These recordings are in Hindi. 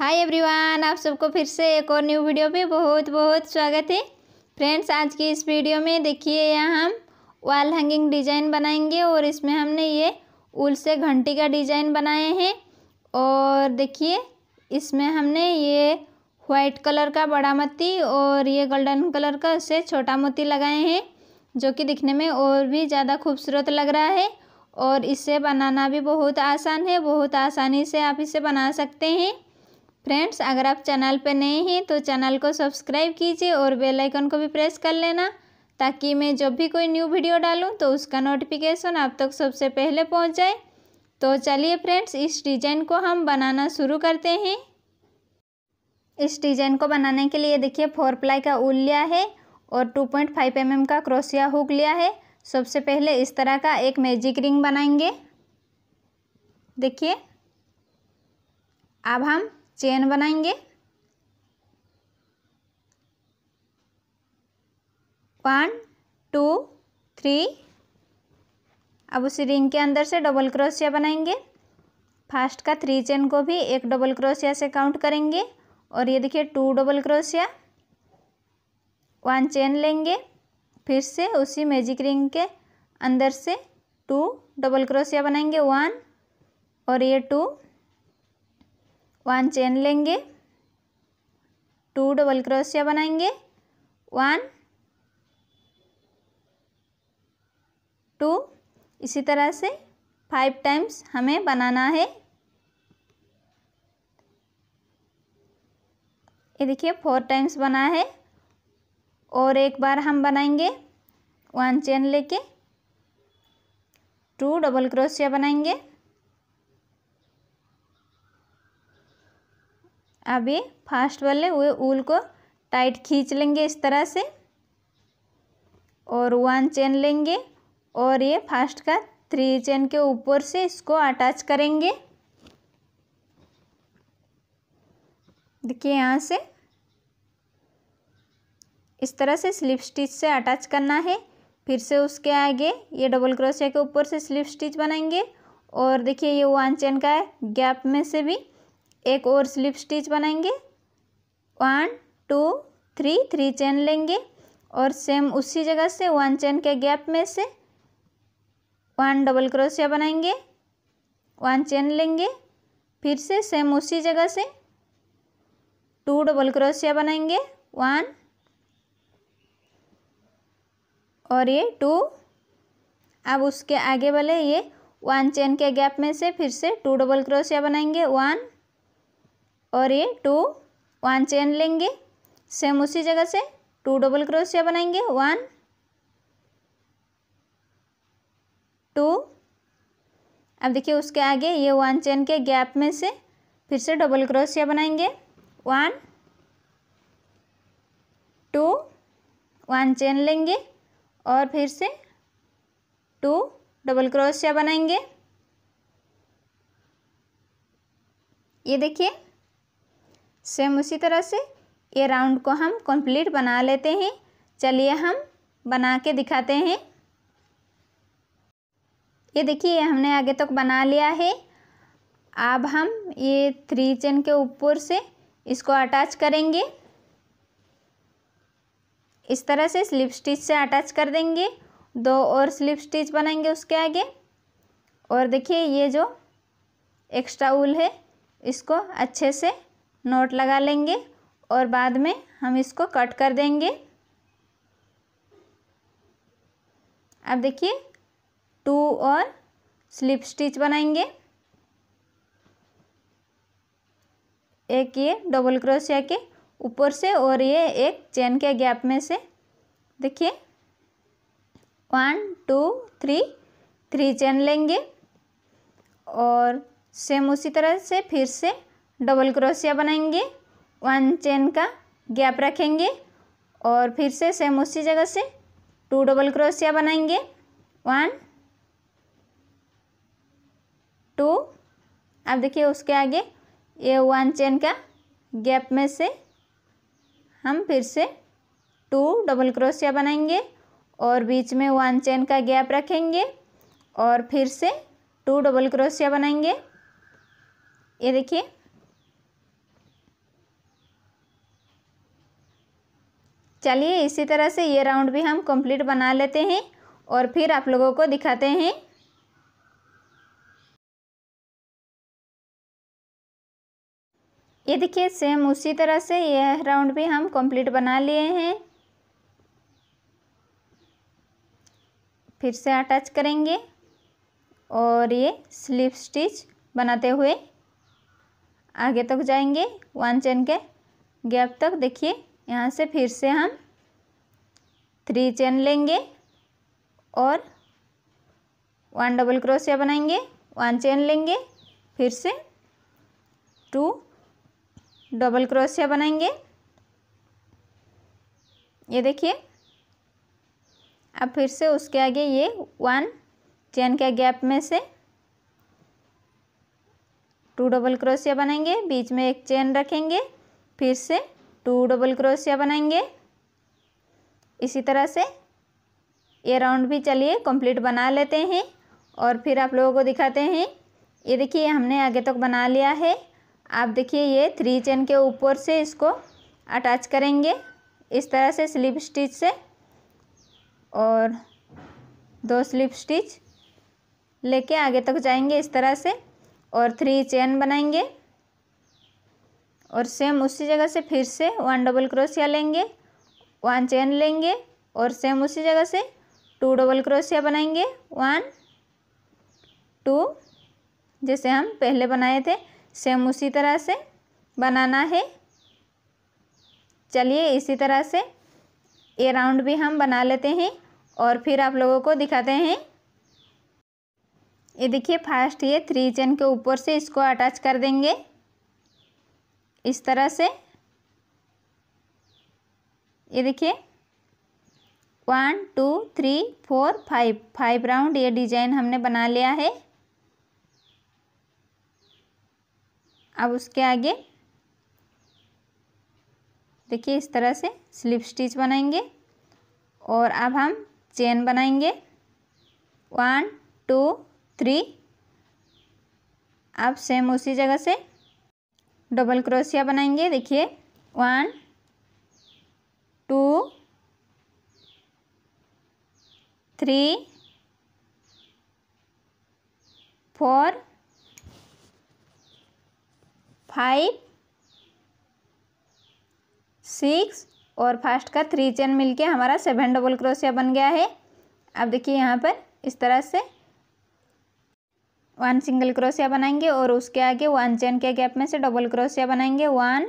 हाय एवरीवन आप सबको फिर से एक और न्यू वीडियो पे बहुत बहुत स्वागत है फ्रेंड्स आज की इस वीडियो में देखिए यहाँ हम वॉल हैंगिंग डिज़ाइन बनाएंगे और इसमें हमने ये उल से घंटी का डिज़ाइन बनाए हैं और देखिए इसमें हमने ये वाइट कलर का बड़ा मोती और ये गोल्डन कलर का उससे छोटा मोती लगाए हैं जो कि दिखने में और भी ज़्यादा खूबसूरत लग रहा है और इसे बनाना भी बहुत आसान है बहुत आसानी से आप इसे बना सकते हैं फ्रेंड्स अगर आप चैनल पर नए हैं तो चैनल को सब्सक्राइब कीजिए और बेल आइकन को भी प्रेस कर लेना ताकि मैं जब भी कोई न्यू वीडियो डालूँ तो उसका नोटिफिकेशन आप तक सबसे पहले पहुँच जाए तो चलिए फ्रेंड्स इस डिज़ाइन को हम बनाना शुरू करते हैं इस डिज़ाइन को बनाने के लिए देखिए फोर प्लाई का उल लिया है और two point five M M का क्रोसिया हुक लिया है सबसे पहले इस तरह का एक मैजिक रिंग बनाएंगे देखिए अब हम चेन बनाएंगे वन टू थ्री अब उस रिंग के अंदर से डबल क्रोशिया बनाएंगे फास्ट का थ्री चेन को भी एक डबल क्रोशिया से काउंट करेंगे और ये देखिए two double crochet one chain लेंगे फिर से उसी मैजिक रिंग के अंदर से टू डबल क्रोशिया बनाएंगे वन और ये टू वन चेन लेंगे टू डबल क्रोशिया बनाएंगे वन टू इसी तरह से फाइव टाइम्स हमें बनाना है ये देखिए फोर टाइम्स बना है और एक बार हम बनाएंगे वन चेन लेके टू डबल क्रोशिया बनाएंगे अभी फास्ट वाले वे ऊल को टाइट खींच लेंगे इस तरह से और वन चेन लेंगे और ये फास्ट का थ्री चेन के ऊपर से इसको अटैच करेंगे देखिए यहाँ से इस तरह से स्लिप स्टिच से अटैच करना है फिर से उसके आगे ये डबल क्रोशिया के ऊपर से स्लिप स्टिच बनाएंगे और देखिए ये वन चेन का गैप में से भी एक और स्लिप स्टिच बनाएंगे one two three three chain लेंगे और सेम उसी जगह से वन चेन के गैप में से वन डबल क्रोशिया बनाएंगे वन चेन लेंगे फिर से सेम उसी जगह से टू डबल क्रोशिया बनाएंगे वन और ये टू अब उसके आगे वाले ये वन चेन के गैप में से फिर से टू डबल क्रोशिया बनाएंगे वन और ये टू वन चेन लेंगे सेम उसी जगह से टू डबल क्रोशिया बनाएंगे वन टू अब देखिए उसके आगे ये वन चेन के गैप में से फिर से डबल क्रोशिया बनाएंगे वन टू वन चेन लेंगे और फिर से टू डबल क्रोशिया बनाएंगे ये देखिए सेम उसी तरह से ये राउंड को हम कंप्लीट बना लेते हैं चलिए हम बना के दिखाते हैं ये देखिए हमने आगे तक तो बना लिया है अब हम ये थ्री चेन के ऊपर से इसको अटैच करेंगे इस तरह से स्लिप स्टिच से अटैच कर देंगे दो और स्लिप स्टिच बनाएंगे उसके आगे और देखिए ये जो एक्स्ट्रा उल है इसको अच्छे से नोट लगा लेंगे और बाद में हम इसको कट कर देंगे अब देखिए टू और स्लिप स्टिच बनाएंगे एक ये डबल क्रोशिया के ऊपर से और ये एक चेन के गैप में से देखिए one two three three chain लेंगे और सेम उसी तरह से फिर से डबल क्रोशिया बनाएंगे वन चेन का गैप रखेंगे और फिर से सेम उसी जगह से टू डबल क्रोशिया बनाएंगे वन टू अब देखिए उसके आगे ये वन चेन का गैप में से हम फिर से टू डबल क्रोशिया बनाएंगे और बीच में वन चेन का गैप रखेंगे और फिर से टू डबल क्रोशिया बनाएंगे ये देखिए चलिए इसी तरह से ये राउंड भी हम कंप्लीट बना लेते हैं और फिर आप लोगों को दिखाते हैं ये देखिए सेम उसी तरह से यह राउंड भी हम कंप्लीट बना लिए हैं फिर से अटैच करेंगे और ये स्लीप स्टिच बनाते हुए आगे तक जाएंगे वन चेन के गैप तक देखिए यहाँ से फिर से हम थ्री चेन लेंगे और वन डबल क्रोशिया बनाएंगे वन चेन लेंगे फिर से टू डबल क्रोशिया बनाएंगे ये देखिए अब फिर से उसके आगे ये वन चेन के गैप में से टू डबल क्रोशिया बनाएंगे बीच में एक चेन रखेंगे फिर से टू डबल क्रोशिया बनाएंगे इसी तरह से ये राउंड भी चलिए कंप्लीट बना लेते हैं और फिर आप लोगों को दिखाते हैं ये देखिए हमने आगे तक बना लिया है आप देखिए ये थ्री चेन के ऊपर से इसको अटैच करेंगे इस तरह से स्लिप स्टिच से और दो स्लिप स्टिच लेके आगे तक जाएंगे इस तरह से और थ्री चेन बनाएंगे और सेम उसी जगह से फिर से वन डबल क्रोशिया लेंगे वन चेन लेंगे और सेम उसी जगह से टू डबल क्रोशिया बनाएंगे वन टू जैसे हम पहले बनाए थे सेम उसी तरह से बनाना है चलिए इसी तरह से ये राउंड भी हम बना लेते हैं और फिर आप लोगों को दिखाते हैं ये देखिए फास्ट ये थ्री चेन के ऊपर से इसको अटैच कर देंगे इस तरह से ये देखिए one two three four five five round ये डिजाइन हमने बना लिया है अब उसके आगे देखिए इस तरह से स्लिप स्टिच बनाएंगे और अब हम चेन बनाएंगे वन टू थ्री अब सेम उसी जगह से डबल क्रोशिया बनाएंगे देखिए one two three four five six और फास्ट का थ्री चेन मिलके हमारा सेवन डबल क्रोशिया बन गया है अब देखिए यहाँ पर इस तरह से वन सिंगल क्रोशिया बनाएंगे और उसके आगे वन चेन के गैप में से डबल क्रोशिया बनाएंगे one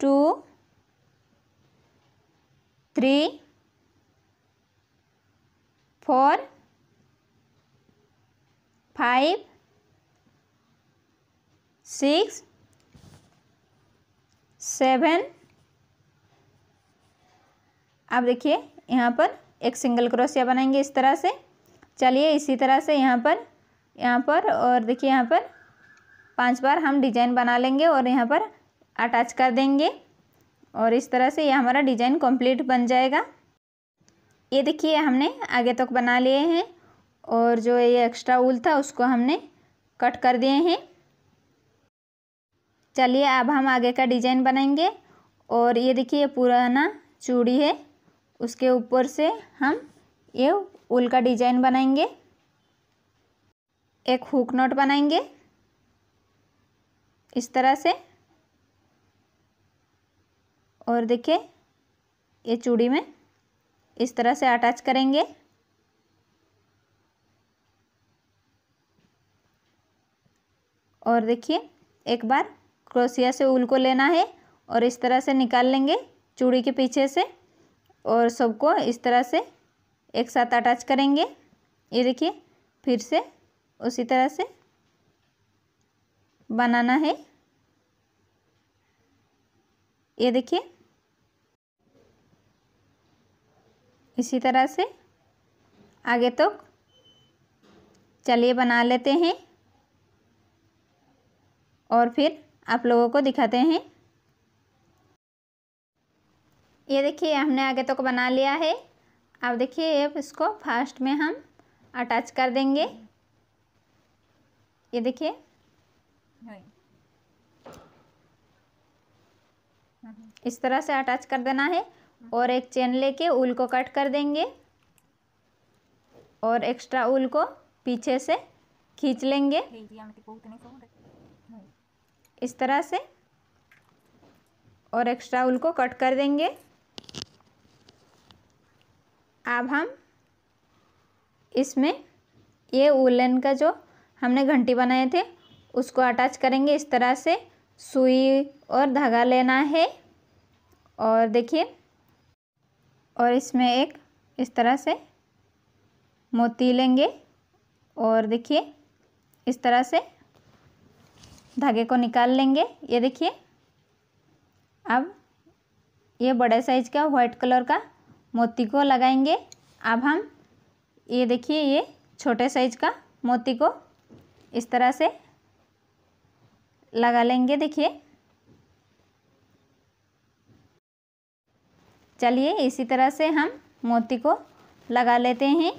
two three four five six seven आप देखिए यहाँ पर एक सिंगल क्रोशिया बनाएंगे इस तरह से चलिए इसी तरह से यहाँ पर यहाँ पर और देखिए यहाँ पर पांच बार हम डिजाइन बना लेंगे और यहाँ पर अटैच कर देंगे और इस तरह से ये हमारा डिजाइन कंप्लीट बन जाएगा ये देखिए हमने आगे तक बना लिए हैं और जो ये एक्स्ट्रा उल था उसको हमने कट कर दिए हैं चलिए अब हम आगे का डिजाइन बनाएंगे और ये देखिए पुराना चूड़ी है उसके ऊपर से हम ये उल का डिजाइन बनाएंगे एक हुक नोट बनाएंगे इस तरह से और देखिए ये चूड़ी में इस तरह से अटैच करेंगे और देखिए एक बार क्रोसिया से उल को लेना है और इस तरह से निकाल लेंगे चूड़ी के पीछे से और सबको इस तरह से एक साथ अटैच करेंगे ये देखिए फिर से उसी तरह से बनाना है ये देखिए इसी तरह से आगे तक तो चलिए बना लेते हैं और फिर आप लोगों को दिखाते हैं ये देखिए हमने आगे तक तो बना लिया है अब देखिए अब इसको फास्ट में हम अटैच कर देंगे ये देखिए हम्म। इस तरह से अटैच कर देना है और एक चेन लेके उल को कट कर देंगे और एक्स्ट्रा उल को पीछे से खींच लेंगे तो इस तरह से और एक्स्ट्रा उल को कट कर देंगे अब हम इसमें ये उलन का जो हमने घंटी बनाए थे उसको अटैच करेंगे इस तरह से सुई और धागा लेना है और देखिए और इसमें एक इस तरह से मोती लेंगे और देखिए इस तरह से धागे को निकाल लेंगे ये देखिए अब ये बड़े साइज का वाइट कलर का मोती को लगाएंगे अब हम ये देखिए ये छोटे साइज का मोती को इस तरह से लगा लेंगे देखिए चलिए इसी तरह से हम मोती को लगा लेते हैं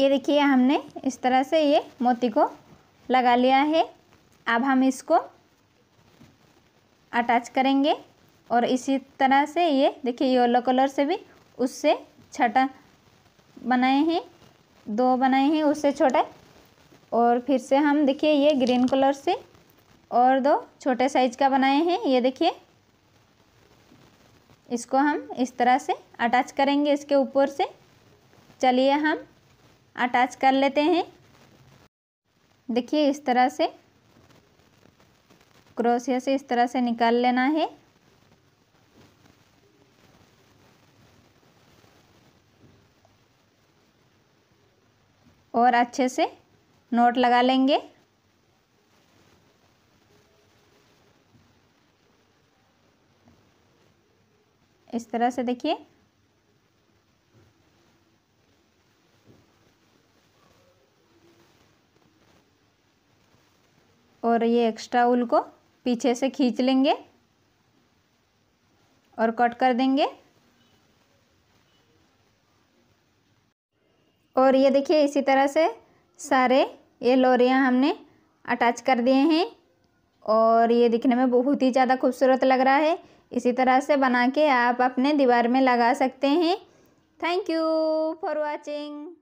ये देखिए हमने इस तरह से ये मोती को लगा लिया है अब हम इसको अटैच करेंगे और इसी तरह से ये देखिए येलो कलर से भी उससे छटा बनाए हैं दो बनाए हैं उससे छोटे और फिर से हम देखिए ये ग्रीन कलर से और दो छोटे साइज का बनाए हैं ये देखिए इसको हम इस तरह से अटैच करेंगे इसके ऊपर से चलिए हम अटैच कर लेते हैं देखिए इस तरह से क्रोशिया से इस तरह से निकाल लेना है और अच्छे से नोट लगा लेंगे इस तरह से देखिए और ये एक्स्ट्रा उल को पीछे से खींच लेंगे और कट कर देंगे और ये देखिए इसी तरह से सारे ये लोरियाँ हमने अटैच कर दिए हैं और ये दिखने में बहुत ही ज़्यादा खूबसूरत लग रहा है इसी तरह से बना के आप अपने दीवार में लगा सकते हैं थैंक यू फॉर वॉचिंग